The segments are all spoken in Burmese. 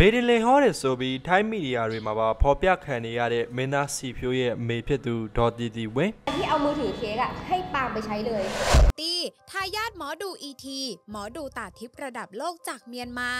ဘေဒင်လင်ဟောတယ်ဆိုပြီးထိုင်းမီဒီယာတွေမှာပါဖော်ပြခံနေရတဲ့မင်းသားစီဖြိုးရဲ့မေဖြစ်သူဒေါ်တီတီဝင်းที่เอามือถือเค้กอะให้ปาล์มไปใช้เลยตีทายาทหมอดูอีทีหมอดูตาทิพย์ระดับโลกจากเมียนมา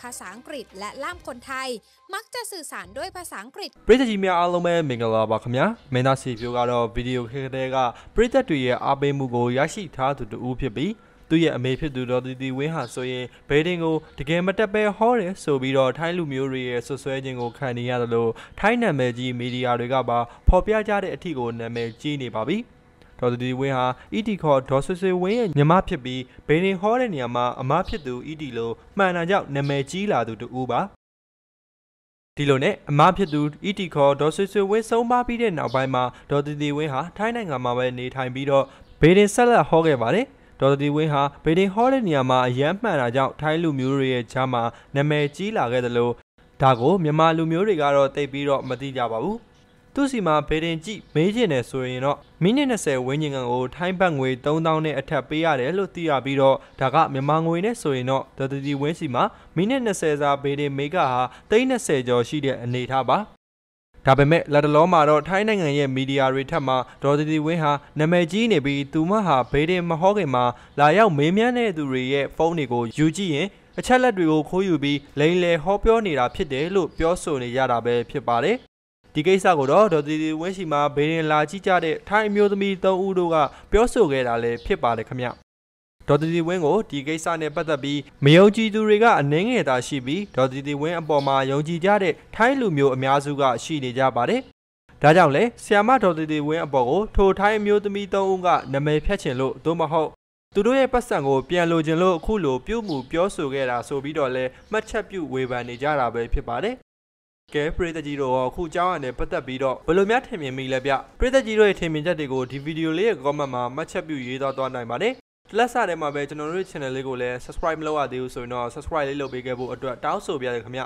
ภาษาอังกฤษและล่ามคนไทยมักจะสื่อสารด้วยภาษาอังกฤษပရိသတ်ကြီးများအားလုံးပဲမင်္ဂလာပါခင်ဗျာမင်းသားစီဖြိုးကတော့ဗီဒီယိုခေတ်ကတည်းကပရိသတ်တွေရဲ့အားပေးမှုကိုရရှိထားသူတူဦးဖြစ်ပြီးသူ့ရဲ့အမေဖြစ်သူဒေါ်တီတီဝင်းဟာဆိုရင်ဘေဒင်ကိုတကယ်မတက်ပဲဟောတယ်ဆိုပြီးတော့ထိုင်းလူမျိုးတွေရဲ့ဆွဆွဲခြင်းကိုခံနေရတယ်လို့ထိုင်းနာမည်ကြီးမီဒီယာတွေကပါဖော်ပြကြတဲ့အထည်ကိုနာမည်ကြီးနေပါပြီဒေါ်တီတီဝင်းဟာ ED ခေါ်ဒေါ်ဆွဆွေဝင်းရဲ့ညီမဖြစ်ပြီးဘေဒင်ဟောတဲ့နေရာမှာအမဖြစ်သူ ED လို့မှန်တာကြောင့်နာမည်ကြီးလာသူတူပါဒီလိုနဲ့အမဖြစ်သူ ET ခေါ်ဒေါ်ဆွေဆွေဝင်းဆုံးပါပြီးတဲ့နောက်ပိုင်းမှာဒေါ်တီတီဝင်းဟာထိုင်းနိုင်ငံမှာပဲနေထိုင်ပြီးတော့ဘေဒင်ဆက်လက်ဟောခဲ့ပါတယ်။ဒေါ်သတိဝင်းဟာဗေဒင်ဟောတဲ့နေရာမှာအယမ်းမှန်တာကြောင့်ထိုင်းလူမျိုးတွေရဲ့ခြားမှာနာမည်ကြီးလာခဲ့သလိုဒါကိုမြန်မာလူမျိုးတွေကတော့သိပြီးတော့မသိကြပါဘူးသူစီမှာဗေဒင်ကြည့်မေးကျင်တယ်ဆိုရင်တော့မိနစ်20ဝန်းကျင်ကကိုထိုင်းဘတ်ငွေ3000နဲ့အထက်ပေးရတယ်လို့သိရပြီးတော့ဒါကမြန်မာငွေနဲ့ဆိုရင်တော့ဒေါ်သတိဝင်းစီမှာမိနစ်20စာဗေဒင်မေကဟာ330ကျော်ရှိတဲ့အနေထားပါဒါပေမဲ့လက်တလောမှာတော့ထိုင်းနိုင်ငံရဲ့မီဒီယာတွေထက်မှဒေါ်သတိဝင်းဟာနာမည်ကြီးနေပြီးသူမဟာဘေးဒင်မဟောခင်မှာလာရောက်မေးမြန်းတဲ့သူတွေရဲ့ဖုန်းတွေကိုယူကြည့်ရင်အချက်လက်တွေကိုခိုးယူပြီးလိန်လေဟောပြောနေတာဖြစ်တယ်လို့ပြောဆိုနေရတာပဲဖြစ်ပါတယ်ဒီကိစ္စကိုတော့ဒေါ်သီဝင်းရှိမှာဘေးရင်လာကြည့်ကြတဲ့ထိုင်းအမျိုးသမီး၃ဦးတို့ကပြောဆိုခဲ့တာလည်းဖြစ်ပါတယ်ခင်ဗျဒေါ်တီတီဝင်းကိုဒီကိစ္စနဲ့ပတ်သက်ပြီးမယုံကြည်သူတွေကအနှင်းငယ်သာရှိပြီးဒေါ်တီတီဝင်းအပေါ်မှာယုံကြည်ကြတဲ့ထိုင်းလူမျိုးအများစုကရှိနေကြပါတယ်။ဒါကြောင့်လဲဆီယမဒေါ်တီတီဝင်းအပေါ်ကိုထိုထိုင်းအမျိုးသမီး၃ဦးကနာမည်ဖျက်ချင်လို့သို့မဟုတ်သူတို့ရဲ့ပတ်စံကိုပြန်လိုချင်လို့အခုလိုပြုမှုပြောဆိုခဲ့တာဆိုပြီးတော့လဲမှတ်ချက်ပြုဝေဖန်နေကြတာပဲဖြစ်ပါတယ်။ကဲပရိသတ်ကြီးတို့ရောအခုကြောင်းရတဲ့ပတ်သက်ပြီးတော့ဘယ်လိုများထင်မြင်မိလဲဗျပရိသတ်ကြီးတို့ရဲ့ထင်မြင်ချက်တွေကိုဒီဗီဒီယိုလေးရဲ့ comment မှာမှတ်ချက်ပြုရေးသားသွားနိုင်ပါတယ်လက်စထဲမှာပဲကျွန်တော်တို့ channel လေးကိုလည်း subscribe မလုပ်ရသေးဘူးဆိုရင်တော့ subscribe လေးလုပ်ပေးခဲ့ဖို့အတွက်တောင်းဆိုပါရစေခင်ဗျ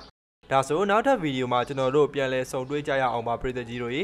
ဒါဆိုနောက်ထပ်ဗီဒီယိုမှာကျွန်တော်တို့ပြန်လည်ဆုံတွေ့ကြရအောင်ပါပရိသတ်ကြီးတို့ရေ